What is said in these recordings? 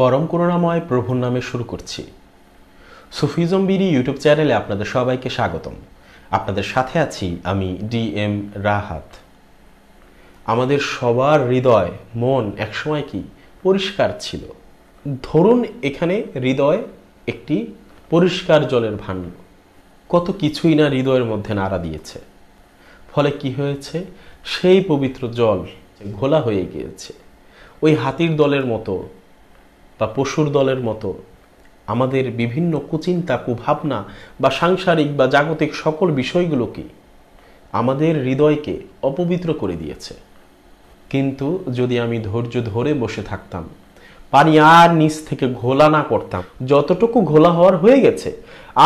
পরম করুণাময় প্রভুর নামে শুরু করছি সুফিজম বিরি ইউটিউব চ্যানেলে আপনাদের সবাইকে স্বাগতম আপনাদের সাথে আছি আমি ডি এম রাহাত আমাদের সবার হৃদয় মন একসময় কি পরিষ্কার ছিল ধরুন এখানে হৃদয় একটি পরিষ্কার জলের ভান্ড কত কিছুই না হৃদয়ের মধ্যে নাড়া দিয়েছে ফলে কি হয়েছে সেই পবিত্র জল ঘোলা হয়ে গিয়েছে ওই হাতির দলের মতো বা পশুর দলের মতো আমাদের বিভিন্ন কুচিন্তা কুভাবনা বা সাংসারিক বা জাগতিক সকল বিষয়গুলো কি আমাদের হৃদয়কে অপবিত্র করে দিয়েছে কিন্তু যদি আমি ধৈর্য ধরে বসে থাকতাম পানি আর নিচ থেকে ঘোলা না করতাম যতটুকু ঘোলা হওয়ার হয়ে গেছে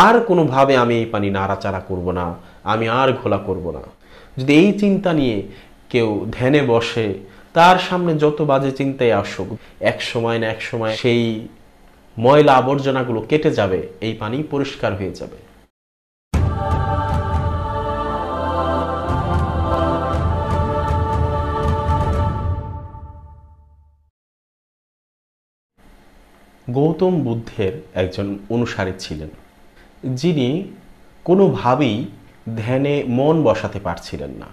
আর কোনোভাবে আমি এই পানি নাড়াচাড়া করব না আমি আর ঘোলা করব না যদি এই চিন্তা নিয়ে কেউ ধ্যানে বসে তার সামনে যত বাজে চিন্তাই আসুক এক সময় না এক সময় সেই ময়লা আবর্জনাগুলো কেটে যাবে এই পানি পরিষ্কার হয়ে যাবে গৌতম বুদ্ধের একজন অনুসারী ছিলেন যিনি কোনোভাবেই ধ্যানে মন বসাতে পারছিলেন না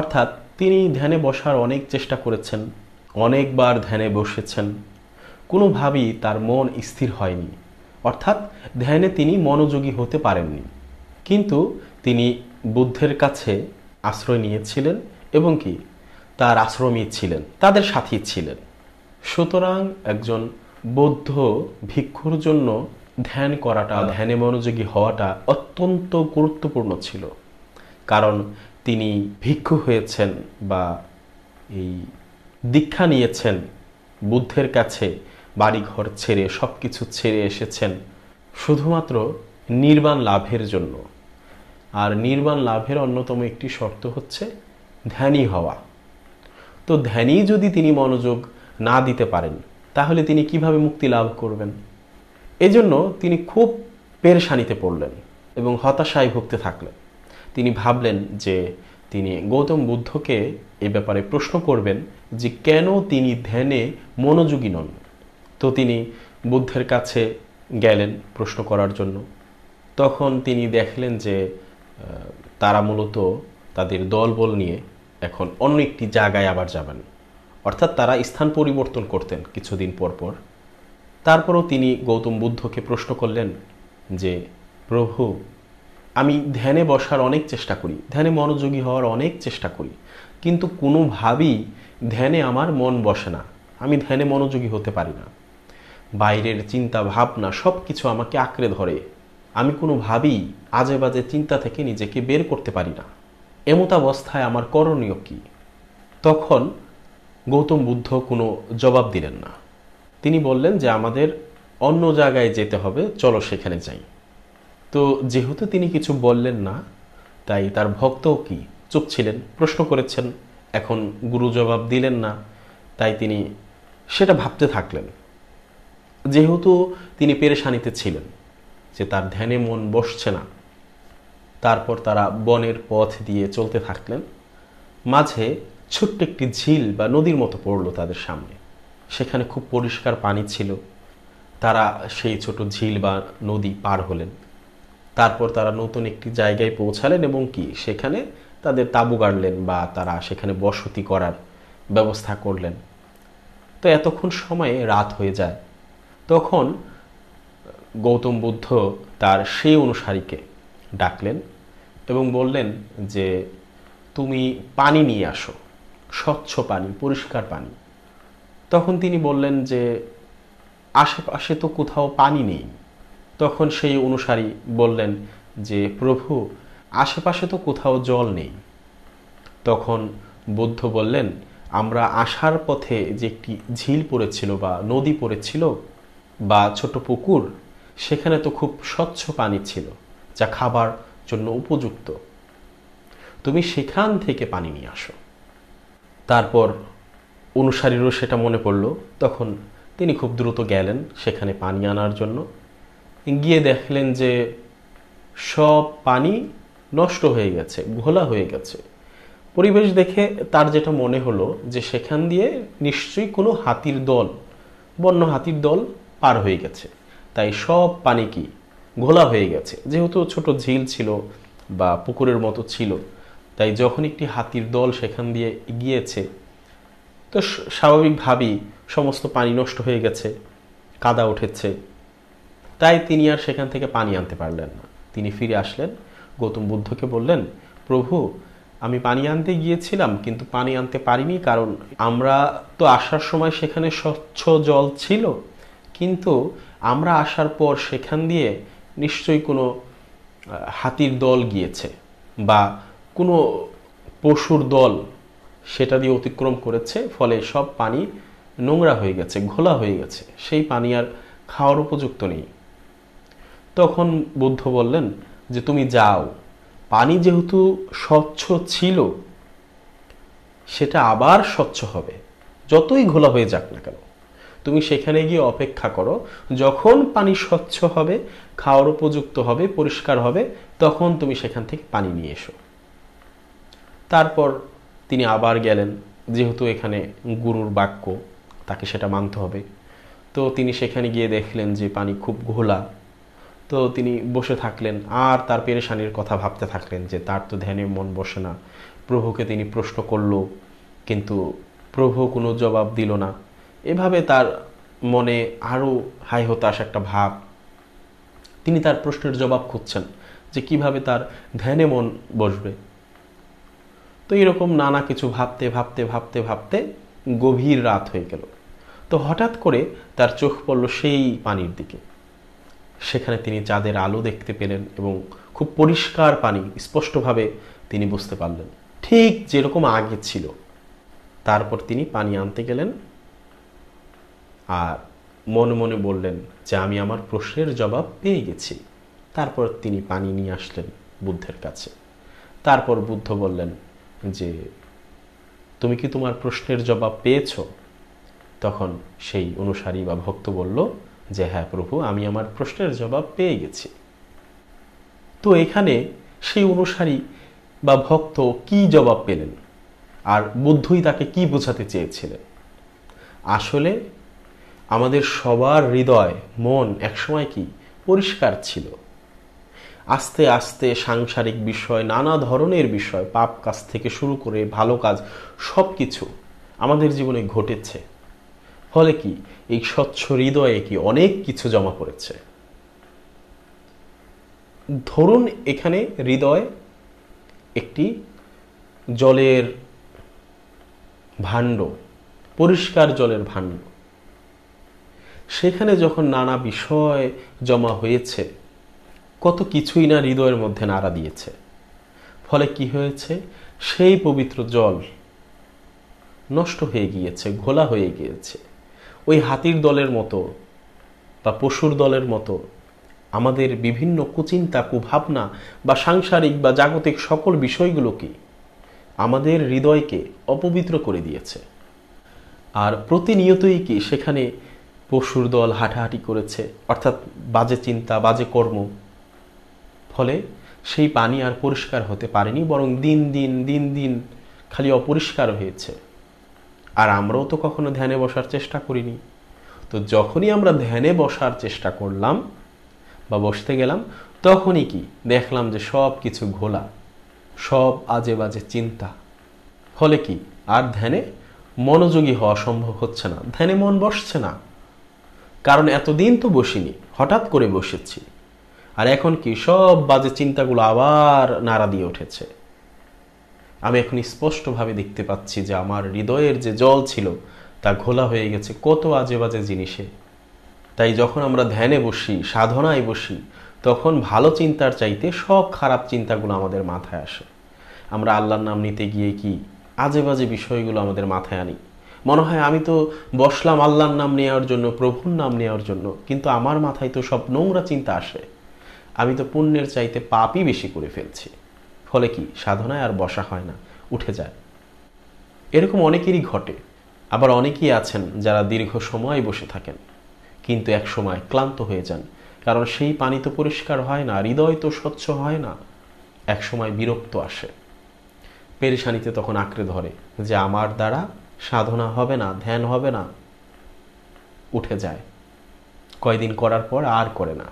অর্থাৎ তিনি ধ্যানে বসার অনেক চেষ্টা করেছেন অনেকবার ধ্যানে বসেছেন কোনোভাবেই তার মন স্থির হয়নি অর্থাৎ ধ্যানে তিনি মনোযোগী হতে পারেননি কিন্তু তিনি বুদ্ধের কাছে আশ্রয় নিয়েছিলেন এবং কি তার আশ্রমী ছিলেন তাদের সাথী ছিলেন সুতরাং একজন বৌদ্ধ ভিক্ষুর জন্য ধ্যান করাটা ধ্যানে মনোযোগী হওয়াটা অত্যন্ত গুরুত্বপূর্ণ ছিল কারণ তিনি ভিক্ষু হয়েছেন বা এই দীক্ষা নিয়েছেন বুদ্ধের কাছে বাড়িঘর ছেড়ে সব কিছু ছেড়ে এসেছেন শুধুমাত্র নির্বাণ লাভের জন্য আর নির্বাণ লাভের অন্যতম একটি শর্ত হচ্ছে ধ্যানী হওয়া তো ধ্যানই যদি তিনি মনোযোগ না দিতে পারেন তাহলে তিনি কিভাবে মুক্তি লাভ করবেন এজন্য তিনি খুব পেরেশানিতে পড়লেন এবং হতাশায় ভুগতে থাকলেন তিনি ভাবলেন যে তিনি গৌতম বুদ্ধকে এ ব্যাপারে প্রশ্ন করবেন যে কেন তিনি ধ্যানে মনোযোগী নন তো তিনি বুদ্ধের কাছে গেলেন প্রশ্ন করার জন্য তখন তিনি দেখলেন যে তারা মূলত তাদের দলবল নিয়ে এখন অন্য একটি জায়গায় আবার যাবেন অর্থাৎ তারা স্থান পরিবর্তন করতেন কিছুদিন পর পর তারপরও তিনি গৌতম বুদ্ধকে প্রশ্ন করলেন যে প্রভু আমি ধ্যানে বসার অনেক চেষ্টা করি ধ্যানে মনোযোগী হওয়ার অনেক চেষ্টা করি কিন্তু কোনোভাবেই ধ্যানে আমার মন বসে না আমি ধ্যানে মনোযোগী হতে পারি না বাইরের চিন্তা ভাবনা সব কিছু আমাকে আঁকড়ে ধরে আমি কোনোভাবেই আজে বাজে চিন্তা থেকে নিজেকে বের করতে পারি না এমতাবস্থায় আমার করণীয় কী তখন গৌতম বুদ্ধ কোনো জবাব দিলেন না তিনি বললেন যে আমাদের অন্য জায়গায় যেতে হবে চলো সেখানে যাই তো যেহেতু তিনি কিছু বললেন না তাই তার ভক্তও কি চুপ ছিলেন প্রশ্ন করেছেন এখন গুরু জবাব দিলেন না তাই তিনি সেটা ভাবতে থাকলেন যেহেতু তিনি পেরেশানিতে ছিলেন যে তার ধ্যানে মন বসছে না তারপর তারা বনের পথ দিয়ে চলতে থাকলেন মাঝে ছোট্ট একটি ঝিল বা নদীর মতো পড়ল তাদের সামনে সেখানে খুব পরিষ্কার পানি ছিল তারা সেই ছোট ঝিল বা নদী পার হলেন তারপর তারা নতুন একটি জায়গায় পৌঁছালেন এবং কি সেখানে তাদের তাঁবু গাড়লেন বা তারা সেখানে বসতি করার ব্যবস্থা করলেন তো এতক্ষণ সময়ে রাত হয়ে যায় তখন গৌতম বুদ্ধ তার সেই অনুসারীকে ডাকলেন এবং বললেন যে তুমি পানি নিয়ে আসো স্বচ্ছ পানি পরিষ্কার পানি তখন তিনি বললেন যে আশেপাশে তো কোথাও পানি নেই তখন সেই অনুসারী বললেন যে প্রভু আশেপাশে তো কোথাও জল নেই তখন বুদ্ধ বললেন আমরা আসার পথে যে একটি ঝিল পড়েছিল বা নদী পড়েছিল বা ছোট পুকুর সেখানে তো খুব স্বচ্ছ পানি ছিল যা খাবার জন্য উপযুক্ত তুমি সেখান থেকে পানি নিয়ে আসো তারপর অনুসারীরও সেটা মনে পড়ল তখন তিনি খুব দ্রুত গেলেন সেখানে পানি আনার জন্য গিয়ে দেখলেন যে সব পানি নষ্ট হয়ে গেছে ঘোলা হয়ে গেছে পরিবেশ দেখে তার যেটা মনে হলো যে সেখান দিয়ে নিশ্চয়ই কোনো হাতির দল বন্য হাতির দল পার হয়ে গেছে তাই সব পানি কি ঘোলা হয়ে গেছে যেহেতু ছোট ঝিল ছিল বা পুকুরের মতো ছিল তাই যখন একটি হাতির দল সেখান দিয়ে গিয়েছে তো স্বাভাবিকভাবেই সমস্ত পানি নষ্ট হয়ে গেছে কাদা উঠেছে তাই তিনি আর সেখান থেকে পানি আনতে পারলেন না তিনি ফিরে আসলেন গৌতম বুদ্ধকে বললেন প্রভু আমি পানি আনতে গিয়েছিলাম কিন্তু পানি আনতে পারিনি কারণ আমরা তো আসার সময় সেখানে স্বচ্ছ জল ছিল কিন্তু আমরা আসার পর সেখান দিয়ে নিশ্চয়ই কোনো হাতির দল গিয়েছে বা কোনো পশুর দল সেটা দিয়ে অতিক্রম করেছে ফলে সব পানি নোংরা হয়ে গেছে ঘোলা হয়ে গেছে সেই পানি আর খাওয়ার উপযুক্ত নেই তখন বুদ্ধ বললেন যে তুমি যাও পানি যেহেতু স্বচ্ছ ছিল সেটা আবার স্বচ্ছ হবে যতই ঘোলা হয়ে যাক না কেন তুমি সেখানে গিয়ে অপেক্ষা করো যখন পানি স্বচ্ছ হবে খাওয়ার উপযুক্ত হবে পরিষ্কার হবে তখন তুমি সেখান থেকে পানি নিয়ে এসো তারপর তিনি আবার গেলেন যেহেতু এখানে গুরুর বাক্য তাকে সেটা মানতে হবে তো তিনি সেখানে গিয়ে দেখলেন যে পানি খুব ঘোলা তো তিনি বসে থাকলেন আর তার পেরেশানির কথা ভাবতে থাকলেন যে তার তো ধ্যানে মন বসে না প্রভুকে তিনি প্রশ্ন করল কিন্তু প্রভু কোনো জবাব দিল না এভাবে তার মনে আরও হাই হতাশ একটা ভাব তিনি তার প্রশ্নের জবাব খুঁজছেন যে কিভাবে তার ধ্যানে মন বসবে তো এরকম নানা কিছু ভাবতে ভাবতে ভাবতে ভাবতে গভীর রাত হয়ে গেল তো হঠাৎ করে তার চোখ পড়ল সেই পানির দিকে সেখানে তিনি চাঁদের আলো দেখতে পেলেন এবং খুব পরিষ্কার পানি স্পষ্টভাবে তিনি বুঝতে পারলেন ঠিক যেরকম আগে ছিল তারপর তিনি পানি আনতে গেলেন আর মনে মনে বললেন যে আমি আমার প্রশ্নের জবাব পেয়ে গেছি তারপর তিনি পানি নিয়ে আসলেন বুদ্ধের কাছে তারপর বুদ্ধ বললেন যে তুমি কি তোমার প্রশ্নের জবাব পেয়েছ তখন সেই অনুসারী বা ভক্ত বলল যে হ্যাঁ প্রভু আমি আমার প্রশ্নের জবাব পেয়ে গেছি তো এখানে সেই অনুসারী বা ভক্ত কি জবাব পেলেন আর বুদ্ধই তাকে কি বোঝাতে চেয়েছিলেন আসলে আমাদের সবার হৃদয় মন একসময় কি পরিষ্কার ছিল আস্তে আস্তে সাংসারিক বিষয় নানা ধরনের বিষয় পাপ কাজ থেকে শুরু করে ভালো কাজ সব কিছু আমাদের জীবনে ঘটেছে ফলে কি এই স্বচ্ছ হৃদয়ে কি অনেক কিছু জমা পড়েছে ধরুন এখানে হৃদয় একটি জলের ভাণ্ড পরিষ্কার জলের ভাণ্ড সেখানে যখন নানা বিষয় জমা হয়েছে কত কিছুই না হৃদয়ের মধ্যে নাড়া দিয়েছে ফলে কি হয়েছে সেই পবিত্র জল নষ্ট হয়ে গিয়েছে ঘোলা হয়ে গিয়েছে ওই হাতির দলের মতো বা পশুর দলের মতো আমাদের বিভিন্ন কুচিন্তা কুভাবনা বা সাংসারিক বা জাগতিক সকল বিষয়গুলোকে আমাদের হৃদয়কে অপবিত্র করে দিয়েছে আর প্রতিনিয়তই কি সেখানে পশুর দল হাঁটাহাঁটি করেছে অর্থাৎ বাজে চিন্তা বাজে কর্ম ফলে সেই পানি আর পরিষ্কার হতে পারেনি বরং দিন দিন দিন দিন খালি অপরিষ্কার হয়েছে আর আমরাও তো কখনো ধ্যানে বসার চেষ্টা করিনি তো যখনই আমরা ধ্যানে বসার চেষ্টা করলাম বা বসতে গেলাম তখনই কি দেখলাম যে সব কিছু ঘোলা সব আজে বাজে চিন্তা ফলে কি আর ধ্যানে মনোযোগী হওয়া সম্ভব হচ্ছে না ধ্যানে মন বসছে না কারণ এতদিন তো বসিনি হঠাৎ করে বসেছি আর এখন কি সব বাজে চিন্তাগুলো আবার নাড়া দিয়ে উঠেছে আমি এখন স্পষ্টভাবে দেখতে পাচ্ছি যে আমার হৃদয়ের যে জল ছিল তা ঘোলা হয়ে গেছে কত আজে বাজে জিনিসে তাই যখন আমরা ধ্যানে বসি সাধনায় বসি তখন ভালো চিন্তার চাইতে সব খারাপ চিন্তাগুলো আমাদের মাথায় আসে আমরা আল্লাহর নাম নিতে গিয়ে কি আজে বাজে বিষয়গুলো আমাদের মাথায় আনি মনে হয় আমি তো বসলাম আল্লাহর নাম নেওয়ার জন্য প্রভুর নাম নেওয়ার জন্য কিন্তু আমার মাথায় তো সব নোংরা চিন্তা আসে আমি তো পুণ্যের চাইতে পাপই বেশি করে ফেলছি ফলে কি সাধনায় আর বসা হয় না উঠে যায় এরকম অনেকেরই ঘটে আবার অনেকেই আছেন যারা দীর্ঘ সময় বসে থাকেন কিন্তু এক সময় ক্লান্ত হয়ে যান কারণ সেই পানি তো পরিষ্কার হয় না হৃদয় তো স্বচ্ছ হয় না এক সময় বিরক্ত আসে পেরেশানিতে তখন আঁকড়ে ধরে যে আমার দ্বারা সাধনা হবে না ধ্যান হবে না উঠে যায় কয়দিন করার পর আর করে না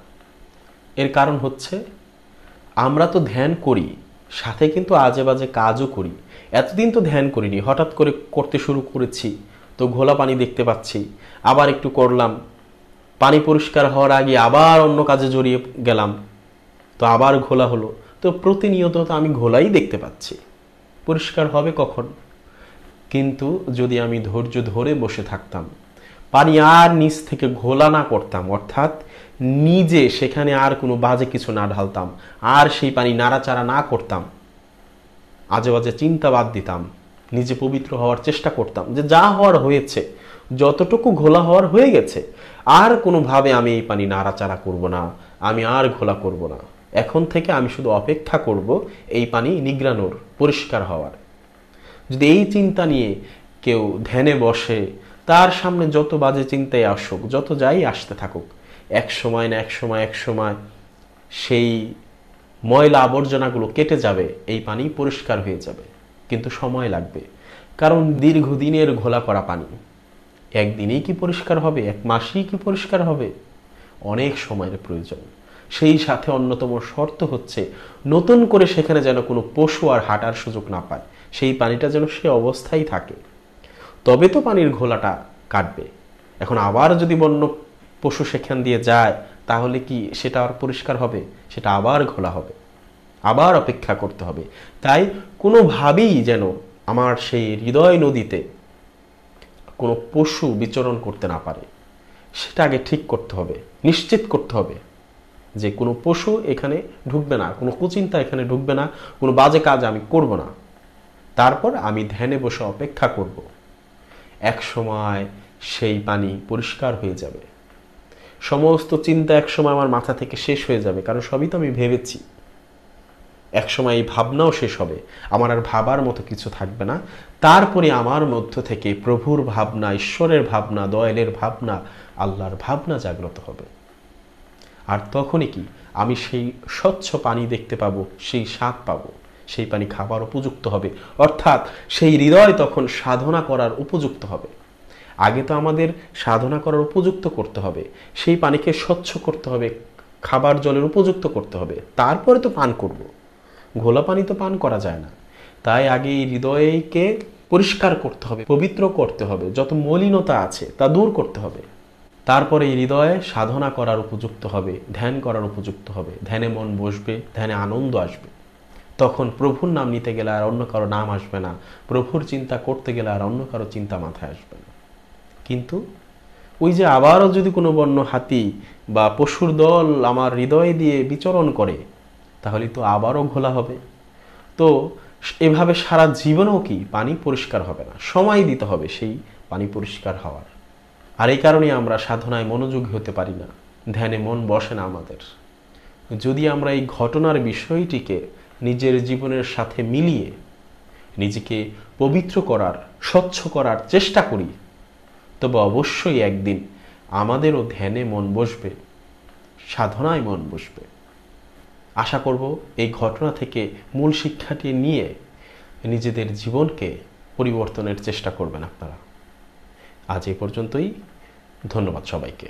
এর কারণ হচ্ছে আমরা তো ধ্যান করি সাথে কিন্তু আজে বাজে কাজও করি এতদিন তো ধ্যান করিনি হঠাৎ করে করতে শুরু করেছি তো ঘোলা পানি দেখতে পাচ্ছি আবার একটু করলাম পানি পরিষ্কার হওয়ার আগে আবার অন্য কাজে জড়িয়ে গেলাম তো আবার ঘোলা হলো তো প্রতিনিয়ত তো আমি ঘোলাই দেখতে পাচ্ছি পরিষ্কার হবে কখন কিন্তু যদি আমি ধৈর্য ধরে বসে থাকতাম পানি আর নিচ থেকে ঘোলা না করতাম অর্থাৎ নিজে সেখানে আর কোনো বাজে কিছু না ঢালতাম আর সেই পানি নাড়াচাড়া না করতাম আজে বাজে চিন্তা বাদ দিতাম নিজে পবিত্র হওয়ার চেষ্টা করতাম যে যা হওয়ার হয়েছে যতটুকু ঘোলা হওয়ার হয়ে গেছে আর কোনোভাবে আমি এই পানি নাড়াচাড়া করব না আমি আর ঘোলা করব না এখন থেকে আমি শুধু অপেক্ষা করব এই পানি নিগ্রানোর পরিষ্কার হওয়ার যদি এই চিন্তা নিয়ে কেউ ধ্যানে বসে তার সামনে যত বাজে চিন্তায় আসুক যত যাই আসতে থাকুক এক সময় না এক সময় এক সময় সেই ময়লা আবর্জনাগুলো কেটে যাবে এই পানি পরিষ্কার হয়ে যাবে কিন্তু সময় লাগবে কারণ দীর্ঘদিনের ঘোলা করা পানি একদিনেই কি পরিষ্কার হবে এক মাসেই কি পরিষ্কার হবে অনেক সময়ের প্রয়োজন সেই সাথে অন্যতম শর্ত হচ্ছে নতুন করে সেখানে যেন কোনো পশু আর হাঁটার সুযোগ না পায় সেই পানিটা যেন সে অবস্থায় থাকে তবে তো পানির ঘোলাটা কাটবে এখন আবার যদি বন্য পশু সেখান দিয়ে যায় তাহলে কি সেটা আর পরিষ্কার হবে সেটা আবার ঘোলা হবে আবার অপেক্ষা করতে হবে তাই কোনোভাবেই যেন আমার সেই হৃদয় নদীতে কোনো পশু বিচরণ করতে না পারে সেটা আগে ঠিক করতে হবে নিশ্চিত করতে হবে যে কোনো পশু এখানে ঢুকবে না কোনো কুচিন্তা এখানে ঢুকবে না কোনো বাজে কাজ আমি করব না তারপর আমি ধ্যানে বসে অপেক্ষা করব এক সময় সেই পানি পরিষ্কার হয়ে যাবে সমস্ত চিন্তা একসময় আমার মাথা থেকে শেষ হয়ে যাবে কারণ সবই তো আমি ভেবেছি একসময় এই ভাবনাও শেষ হবে আমার আর ভাবার মতো কিছু থাকবে না তারপরে আমার মধ্য থেকে প্রভুর ভাবনা ঈশ্বরের ভাবনা দয়ালের ভাবনা আল্লাহর ভাবনা জাগ্রত হবে আর তখনই কি আমি সেই স্বচ্ছ পানি দেখতে পাবো সেই স্বাদ পাবো সেই পানি খাবার উপযুক্ত হবে অর্থাৎ সেই হৃদয় তখন সাধনা করার উপযুক্ত হবে আগে তো আমাদের সাধনা করার উপযুক্ত করতে হবে সেই পানিকে স্বচ্ছ করতে হবে খাবার জলের উপযুক্ত করতে হবে তারপরে তো পান করব। ঘোলা পানি তো পান করা যায় না তাই আগে এই হৃদয়কে পরিষ্কার করতে হবে পবিত্র করতে হবে যত মলিনতা আছে তা দূর করতে হবে তারপরে এই হৃদয়ে সাধনা করার উপযুক্ত হবে ধ্যান করার উপযুক্ত হবে ধ্যানে মন বসবে ধ্যানে আনন্দ আসবে তখন প্রভুর নাম নিতে গেলে আর অন্য কারো নাম আসবে না প্রভুর চিন্তা করতে গেলে আর অন্য কারো চিন্তা মাথায় আসবে না কিন্তু ওই যে আবারও যদি কোনো বন্য হাতি বা পশুর দল আমার হৃদয় দিয়ে বিচরণ করে তাহলে তো আবারও ঘোলা হবে তো এভাবে সারা জীবনেও কি পানি পরিষ্কার হবে না সময় দিতে হবে সেই পানি পরিষ্কার হওয়ার আর এই কারণে আমরা সাধনায় মনোযোগী হতে পারি না ধ্যানে মন বসে না আমাদের যদি আমরা এই ঘটনার বিষয়টিকে নিজের জীবনের সাথে মিলিয়ে নিজেকে পবিত্র করার স্বচ্ছ করার চেষ্টা করি তবে অবশ্যই একদিন আমাদেরও ধ্যানে মন বসবে সাধনায় মন বসবে আশা করব এই ঘটনা থেকে মূল শিক্ষাটি নিয়ে নিজেদের জীবনকে পরিবর্তনের চেষ্টা করবেন আপনারা আজ এ পর্যন্তই ধন্যবাদ সবাইকে